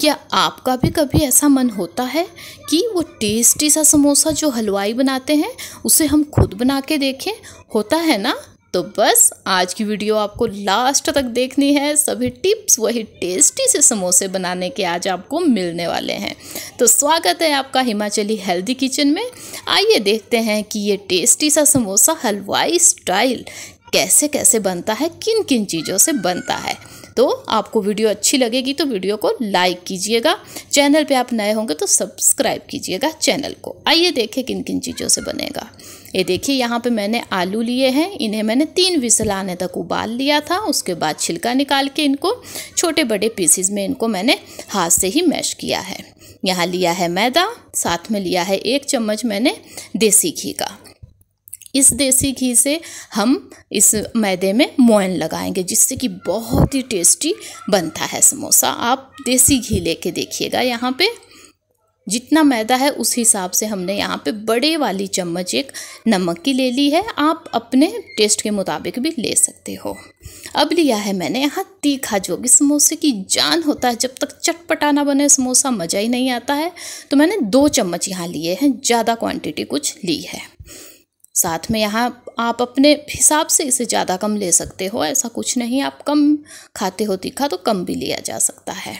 क्या आपका भी कभी ऐसा मन होता है कि वो टेस्टी सा समोसा जो हलवाई बनाते हैं उसे हम खुद बना के देखें होता है ना तो बस आज की वीडियो आपको लास्ट तक देखनी है सभी टिप्स वही टेस्टी से समोसे बनाने के आज आपको मिलने वाले हैं तो स्वागत है आपका हिमाचली हेल्दी किचन में आइए देखते हैं कि ये टेस्टी सा समोसा हलवाई स्टाइल कैसे कैसे बनता है किन किन चीज़ों से बनता है तो आपको वीडियो अच्छी लगेगी तो वीडियो को लाइक कीजिएगा चैनल पे आप नए होंगे तो सब्सक्राइब कीजिएगा चैनल को आइए देखें किन किन चीज़ों से बनेगा ये देखिए यहाँ पे मैंने आलू लिए हैं इन्हें मैंने तीन विसल आने तक उबाल लिया था उसके बाद छिलका निकाल के इनको छोटे बड़े पीसीज में इनको मैंने हाथ से ही मैश किया है यहाँ लिया है मैदा साथ में लिया है एक चम्मच मैंने देसी घी का इस देसी घी से हम इस मैदे में मोयन लगाएंगे जिससे कि बहुत ही टेस्टी बनता है समोसा आप देसी घी लेके देखिएगा यहाँ पे जितना मैदा है उस हिसाब से हमने यहाँ पे बड़े वाली चम्मच एक नमक की ले ली है आप अपने टेस्ट के मुताबिक भी ले सकते हो अब लिया है मैंने यहाँ तीखा जो कि समोसे की जान होता है जब तक चटपटाना बने समोसा मज़ा ही नहीं आता है तो मैंने दो चम्मच यहाँ लिए हैं ज़्यादा क्वांटिटी कुछ ली है साथ में यहाँ आप अपने हिसाब से इसे ज़्यादा कम ले सकते हो ऐसा कुछ नहीं आप कम खाते हो तीखा तो कम भी लिया जा सकता है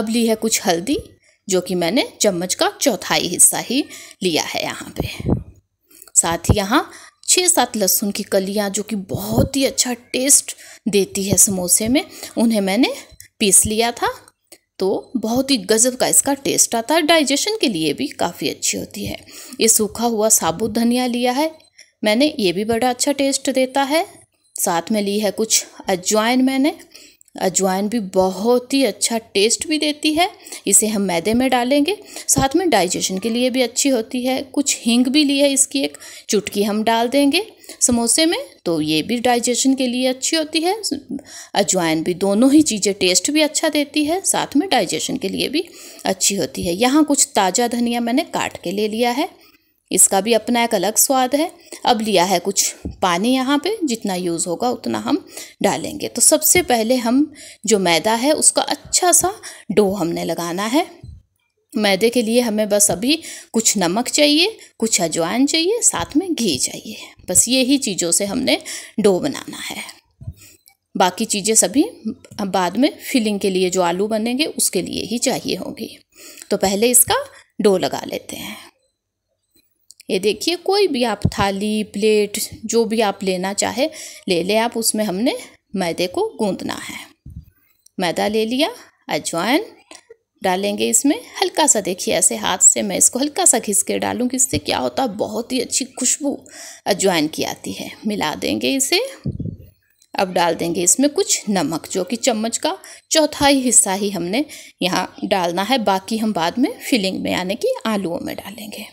अब ली है कुछ हल्दी जो कि मैंने चम्मच का चौथाई हिस्सा ही लिया है यहाँ पे साथ ही यहाँ छः सात लहसुन की कलियाँ जो कि बहुत ही अच्छा टेस्ट देती है समोसे में उन्हें मैंने पीस लिया था तो बहुत ही गज़ब का इसका टेस्ट आता है डाइजेशन के लिए भी काफ़ी अच्छी होती है ये सूखा हुआ साबुत धनिया लिया है मैंने ये भी बड़ा अच्छा टेस्ट देता है साथ में ली है कुछ अजवाइन मैंने अजवाइन भी बहुत ही अच्छा टेस्ट भी देती है इसे हम मैदे में डालेंगे साथ में डाइजेशन के लिए भी अच्छी होती है कुछ हींग भी ली है इसकी एक चुटकी हम डाल देंगे समोसे में तो ये भी डाइजेशन के लिए अच्छी होती है अजवाइन भी दोनों ही चीज़ें टेस्ट भी अच्छा देती है साथ में डाइजेशन के लिए भी अच्छी होती है यहाँ कुछ ताज़ा धनिया मैंने काट के ले लिया है इसका भी अपना एक अलग स्वाद है अब लिया है कुछ पानी यहाँ पे जितना यूज़ होगा उतना हम डालेंगे तो सबसे पहले हम जो मैदा है उसका अच्छा सा डो हमने लगाना है मैदे के लिए हमें बस अभी कुछ नमक चाहिए कुछ अजवाइन चाहिए साथ में घी चाहिए बस ये ही चीज़ों से हमने डो बनाना है बाकी चीज़ें सभी बाद में फिलिंग के लिए जो आलू बनेंगे उसके लिए ही चाहिए होंगी तो पहले इसका डो लगा लेते हैं ये देखिए कोई भी आप थाली प्लेट जो भी आप लेना चाहे ले ले आप उसमें हमने मैदे को गूंदना है मैदा ले लिया अजवाइन डालेंगे इसमें हल्का सा देखिए ऐसे हाथ से मैं इसको हल्का सा घिस के डालूँगी इससे क्या होता है बहुत ही अच्छी खुशबू अजवाइन की आती है मिला देंगे इसे अब डाल देंगे इसमें कुछ नमक जो कि चम्मच का चौथाई हिस्सा ही हमने यहाँ डालना है बाकी हम बाद में फिलिंग में यानी कि आलूओं में डालेंगे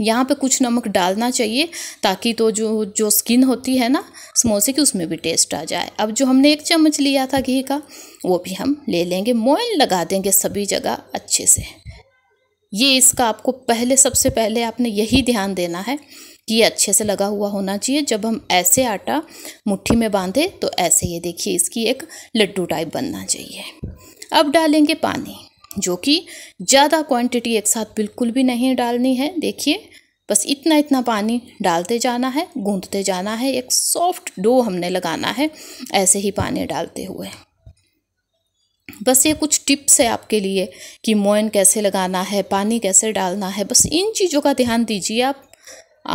यहाँ पे कुछ नमक डालना चाहिए ताकि तो जो जो स्किन होती है ना समोसे की उसमें भी टेस्ट आ जाए अब जो हमने एक चम्मच लिया था घी का वो भी हम ले लेंगे मोइन लगा देंगे सभी जगह अच्छे से ये इसका आपको पहले सबसे पहले आपने यही ध्यान देना है कि ये अच्छे से लगा हुआ होना चाहिए जब हम ऐसे आटा मुट्ठी में बांधे तो ऐसे ये देखिए इसकी एक लड्डू टाइप बनना चाहिए अब डालेंगे पानी जो कि ज़्यादा क्वांटिटी एक साथ बिल्कुल भी नहीं डालनी है देखिए बस इतना इतना पानी डालते जाना है गूंदते जाना है एक सॉफ्ट डो हमने लगाना है ऐसे ही पानी डालते हुए बस ये कुछ टिप्स है आपके लिए कि मोइन कैसे लगाना है पानी कैसे डालना है बस इन चीज़ों का ध्यान दीजिए आप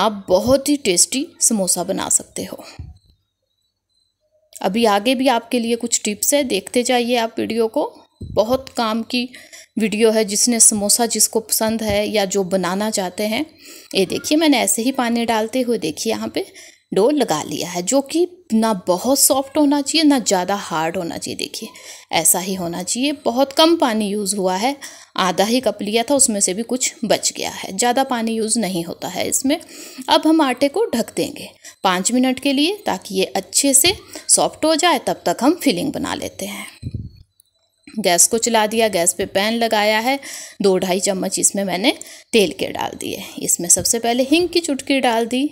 आप बहुत ही टेस्टी समोसा बना सकते हो अभी आगे भी आपके लिए कुछ टिप्स है देखते जाइए आप वीडियो को बहुत काम की वीडियो है जिसने समोसा जिसको पसंद है या जो बनाना चाहते हैं ये देखिए मैंने ऐसे ही पानी डालते हुए देखिए यहाँ पे डो लगा लिया है जो कि ना बहुत सॉफ्ट होना चाहिए ना ज़्यादा हार्ड होना चाहिए देखिए ऐसा ही होना चाहिए बहुत कम पानी यूज़ हुआ है आधा ही कप लिया था उसमें से भी कुछ बच गया है ज़्यादा पानी यूज़ नहीं होता है इसमें अब हम आटे को ढक देंगे पाँच मिनट के लिए ताकि ये अच्छे से सॉफ्ट हो जाए तब तक हम फिलिंग बना लेते हैं गैस को चला दिया गैस पे पैन लगाया है दो ढाई चम्मच इसमें मैंने तेल के डाल दिए इसमें सबसे पहले हिंग की चुटकी डाल दी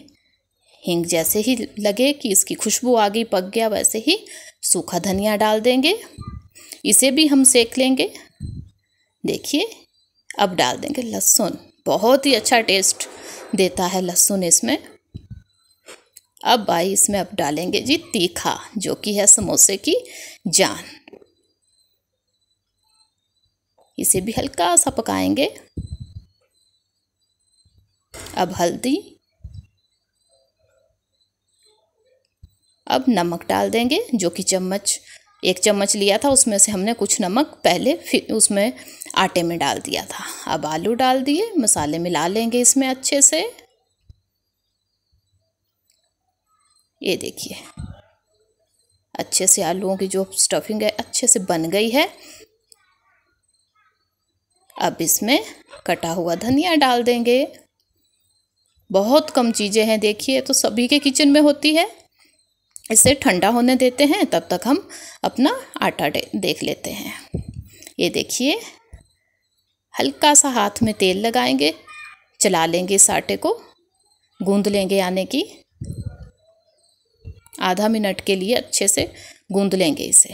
हिंग जैसे ही लगे कि इसकी खुशबू आ गई पक गया वैसे ही सूखा धनिया डाल देंगे इसे भी हम सेक लेंगे देखिए अब डाल देंगे लहसुन बहुत ही अच्छा टेस्ट देता है लहसुन इसमें अब भाई इसमें अब डालेंगे जी तीखा जो कि है समोसे की जान इसे भी हल्का सा पकाएंगे अब हल्दी अब नमक डाल देंगे जो कि चम्मच एक चम्मच लिया था उसमें से हमने कुछ नमक पहले फिर उसमें आटे में डाल दिया था अब आलू डाल दिए मसाले मिला लेंगे इसमें अच्छे से ये देखिए अच्छे से आलूओं की जो स्टफिंग है अच्छे से बन गई है अब इसमें कटा हुआ धनिया डाल देंगे बहुत कम चीज़ें हैं देखिए तो सभी के किचन में होती है इसे ठंडा होने देते हैं तब तक हम अपना आटा देख लेते हैं ये देखिए हल्का सा हाथ में तेल लगाएंगे चला लेंगे इस आटे को गूंद लेंगे आने की आधा मिनट के लिए अच्छे से गूंद लेंगे इसे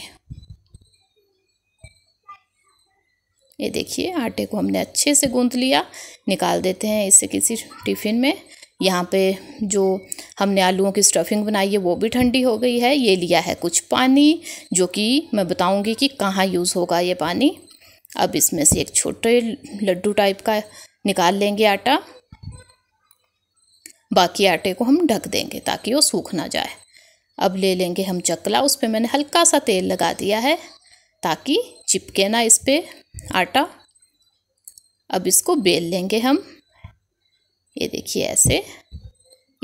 ये देखिए आटे को हमने अच्छे से गूँथ लिया निकाल देते हैं इससे किसी टिफ़िन में यहाँ पे जो हमने आलूओं की स्टफिंग बनाई है वो भी ठंडी हो गई है ये लिया है कुछ पानी जो कि मैं बताऊँगी कि कहाँ यूज़ होगा ये पानी अब इसमें से एक छोटे लड्डू टाइप का निकाल लेंगे आटा बाकी आटे को हम ढक देंगे ताकि वो सूख ना जाए अब ले लेंगे हम चकला उस पर मैंने हल्का सा तेल लगा दिया है ताकि चिपके ना इस पर आटा अब इसको बेल लेंगे हम ये देखिए ऐसे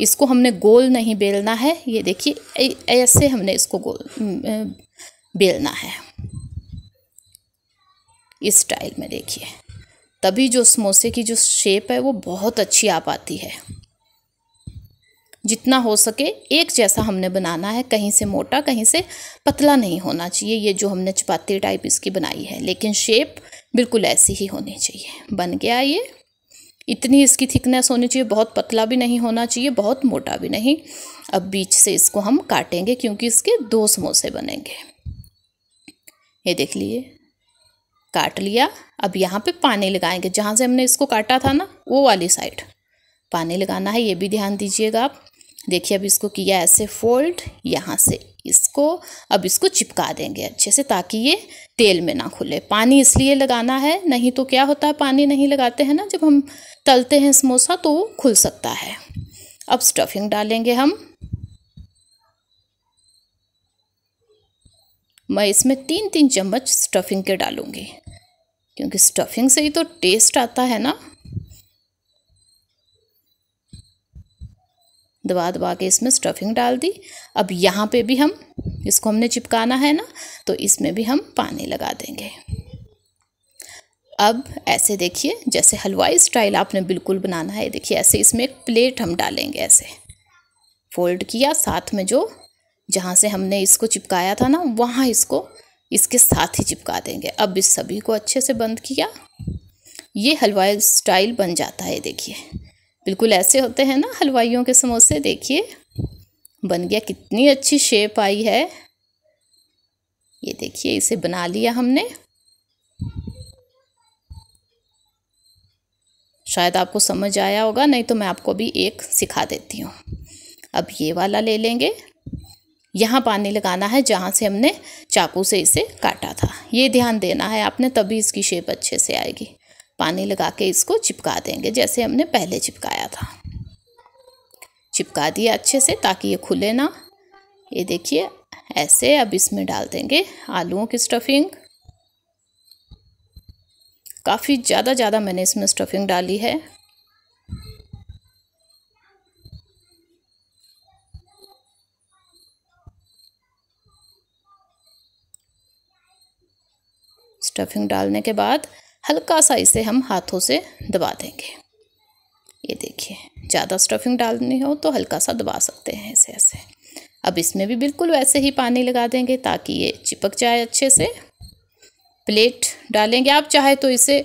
इसको हमने गोल नहीं बेलना है ये देखिए ऐसे हमने इसको गोल बेलना है इस स्टाइल में देखिए तभी जो समोसे की जो शेप है वो बहुत अच्छी आ पाती है जितना हो सके एक जैसा हमने बनाना है कहीं से मोटा कहीं से पतला नहीं होना चाहिए ये जो हमने चपाती टाइप इसकी बनाई है लेकिन शेप बिल्कुल ऐसी ही होनी चाहिए बन गया ये इतनी इसकी थिकनेस होनी चाहिए बहुत पतला भी नहीं होना चाहिए बहुत मोटा भी नहीं अब बीच से इसको हम काटेंगे क्योंकि इसके दो समोसे बनेंगे ये देख लिए काट लिया अब यहाँ पे पानी लगाएंगे जहाँ से हमने इसको काटा था ना वो वाली साइड पानी लगाना है ये भी ध्यान दीजिएगा आप देखिए अब इसको किया ऐसे फोल्ड यहाँ से इसको अब इसको चिपका देंगे अच्छे से ताकि ये तेल में ना खुले पानी इसलिए लगाना है नहीं तो क्या होता है पानी नहीं लगाते हैं ना जब हम तलते हैं समोसा तो वो खुल सकता है अब स्टफिंग डालेंगे हम मैं इसमें तीन तीन चम्मच स्टफिंग के डालूँगी क्योंकि स्टफिंग से ही तो टेस्ट आता है ना दबा दबा के इसमें स्टफिंग डाल दी अब यहाँ पे भी हम इसको हमने चिपकाना है ना तो इसमें भी हम पानी लगा देंगे अब ऐसे देखिए जैसे हलवाई स्टाइल आपने बिल्कुल बनाना है देखिए ऐसे इसमें एक प्लेट हम डालेंगे ऐसे फोल्ड किया साथ में जो जहाँ से हमने इसको चिपकाया था ना वहाँ इसको इसके साथ ही चिपका देंगे अब इस सभी को अच्छे से बंद किया ये हलवाई स्टाइल बन जाता है देखिए बिल्कुल ऐसे होते हैं ना हलवाइयों के समोसे देखिए बन गया कितनी अच्छी शेप आई है ये देखिए इसे बना लिया हमने शायद आपको समझ आया होगा नहीं तो मैं आपको भी एक सिखा देती हूँ अब ये वाला ले लेंगे यहाँ पानी लगाना है जहाँ से हमने चाकू से इसे काटा था ये ध्यान देना है आपने तभी इसकी शेप अच्छे से आएगी पानी लगा के इसको चिपका देंगे जैसे हमने पहले चिपकाया था चिपका दिया अच्छे से ताकि ये खुले ना ये देखिए ऐसे अब इसमें डाल देंगे आलूओं की स्टफिंग काफ़ी ज़्यादा ज़्यादा मैंने इसमें स्टफिंग डाली है स्टफिंग डालने के बाद हल्का सा इसे हम हाथों से दबा देंगे ये देखिए ज़्यादा स्टफिंग डालनी हो तो हल्का सा दबा सकते हैं ऐसे ऐसे अब इसमें भी बिल्कुल वैसे ही पानी लगा देंगे ताकि ये चिपक जाए अच्छे से प्लेट डालेंगे आप चाहे तो इसे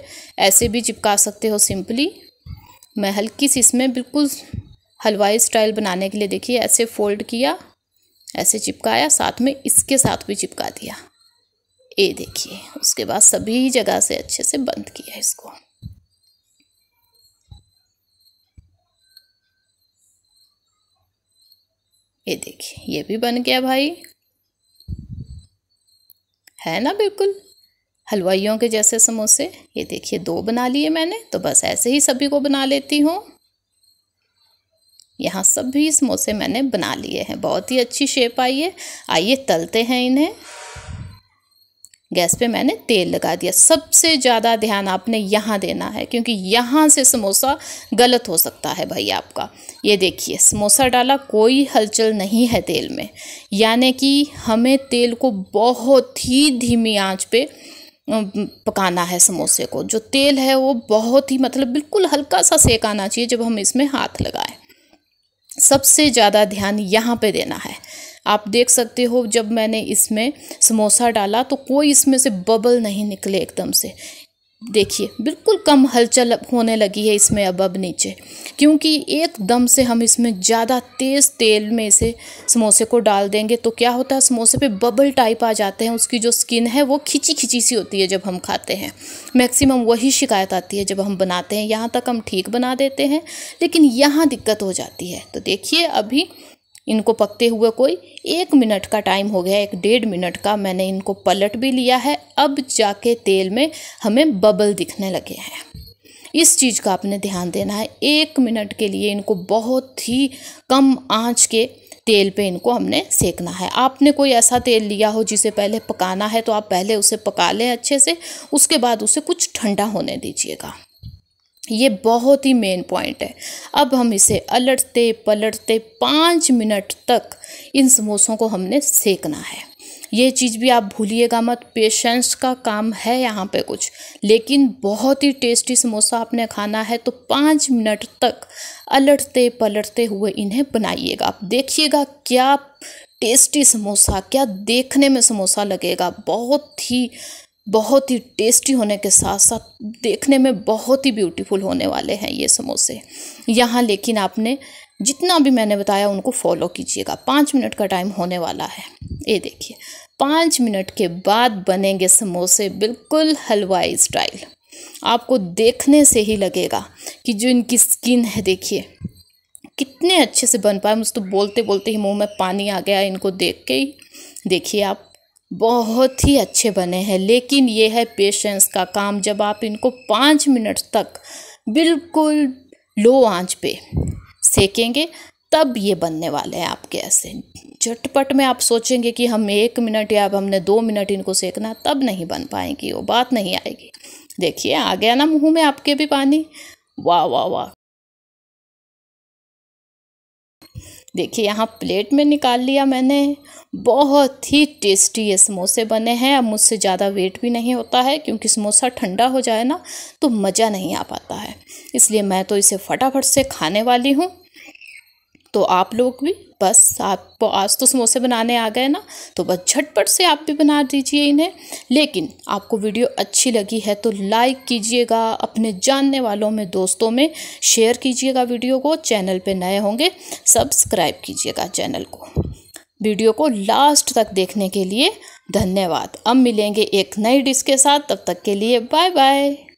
ऐसे भी चिपका सकते हो सिंपली मैं हल्की सी इसमें बिल्कुल हलवाई स्टाइल बनाने के लिए देखिए ऐसे फोल्ड किया ऐसे चिपकाया साथ में इसके साथ भी चिपका दिया ये देखिए उसके बाद सभी जगह से अच्छे से बंद किया इसको ये देखिए ये भी बन गया भाई है ना बिल्कुल हलवाइयों के जैसे समोसे ये देखिए दो बना लिए मैंने तो बस ऐसे ही सभी को बना लेती हूँ यहाँ सभी समोसे मैंने बना लिए हैं बहुत ही अच्छी शेप आई है आइए तलते हैं इन्हें गैस पे मैंने तेल लगा दिया सबसे ज़्यादा ध्यान आपने यहाँ देना है क्योंकि यहाँ से समोसा गलत हो सकता है भाई आपका ये देखिए समोसा डाला कोई हलचल नहीं है तेल में यानी कि हमें तेल को बहुत ही धीमी आंच पे पकाना है समोसे को जो तेल है वो बहुत ही मतलब बिल्कुल हल्का सा सेक आना चाहिए जब हम इसमें हाथ लगाएं सबसे ज़्यादा ध्यान यहाँ पे देना है आप देख सकते हो जब मैंने इसमें समोसा डाला तो कोई इसमें से बबल नहीं निकले एकदम से देखिए बिल्कुल कम हलचल होने लगी है इसमें अब अब नीचे क्योंकि एकदम से हम इसमें ज़्यादा तेज़ तेल में से समोसे को डाल देंगे तो क्या होता है समोसे पे बबल टाइप आ जाते हैं उसकी जो स्किन है वो खिंची खिंची सी होती है जब हम खाते हैं मैक्सिमम वही शिकायत आती है जब हम बनाते हैं यहाँ तक हम ठीक बना देते हैं लेकिन यहाँ दिक्कत हो जाती है तो देखिए अभी इनको पकते हुए कोई एक मिनट का टाइम हो गया एक डेढ़ मिनट का मैंने इनको पलट भी लिया है अब जाके तेल में हमें बबल दिखने लगे हैं इस चीज़ का आपने ध्यान देना है एक मिनट के लिए इनको बहुत ही कम आंच के तेल पे इनको हमने सेकना है आपने कोई ऐसा तेल लिया हो जिसे पहले पकाना है तो आप पहले उसे पका लें अच्छे से उसके बाद उसे कुछ ठंडा होने दीजिएगा ये बहुत ही मेन पॉइंट है अब हम इसे अलटते पलटते पाँच मिनट तक इन समोसों को हमने सेकना है ये चीज़ भी आप भूलिएगा मत पेशेंस का काम है यहाँ पे कुछ लेकिन बहुत ही टेस्टी समोसा आपने खाना है तो पाँच मिनट तक अलटते पलटते हुए इन्हें बनाइएगा आप देखिएगा क्या टेस्टी समोसा क्या देखने में समोसा लगेगा बहुत ही बहुत ही टेस्टी होने के साथ साथ देखने में बहुत ही ब्यूटीफुल होने वाले हैं ये समोसे यहाँ लेकिन आपने जितना भी मैंने बताया उनको फॉलो कीजिएगा पाँच मिनट का टाइम होने वाला है ये देखिए पाँच मिनट के बाद बनेंगे समोसे बिल्कुल हलवाई स्टाइल आपको देखने से ही लगेगा कि जो इनकी स्किन है देखिए कितने अच्छे से बन पाए मुझ तो बोलते बोलते ही मुंह में पानी आ गया इनको देख के ही देखिए आप बहुत ही अच्छे बने हैं लेकिन ये है पेशेंस का काम जब आप इनको पाँच मिनट तक बिल्कुल लो आंच पे सेकेंगे तब ये बनने वाले हैं आपके ऐसे झटपट में आप सोचेंगे कि हम एक मिनट या अब हमने दो मिनट इनको सेकना तब नहीं बन पाएंगी वो बात नहीं आएगी देखिए आ गया ना मुँह में आपके भी पानी वाह वाह वाह देखिए यहाँ प्लेट में निकाल लिया मैंने बहुत ही टेस्टी ये समोसे बने हैं अब मुझसे ज़्यादा वेट भी नहीं होता है क्योंकि समोसा ठंडा हो जाए ना तो मज़ा नहीं आ पाता है इसलिए मैं तो इसे फटाफट से खाने वाली हूँ तो आप लोग भी बस आप आज तो समोसे बनाने आ गए ना तो बस झटपट से आप भी बना दीजिए इन्हें लेकिन आपको वीडियो अच्छी लगी है तो लाइक कीजिएगा अपने जानने वालों में दोस्तों में शेयर कीजिएगा वीडियो को चैनल पे नए होंगे सब्सक्राइब कीजिएगा चैनल को वीडियो को लास्ट तक देखने के लिए धन्यवाद अब मिलेंगे एक नई डिश के साथ तब तक के लिए बाय बाय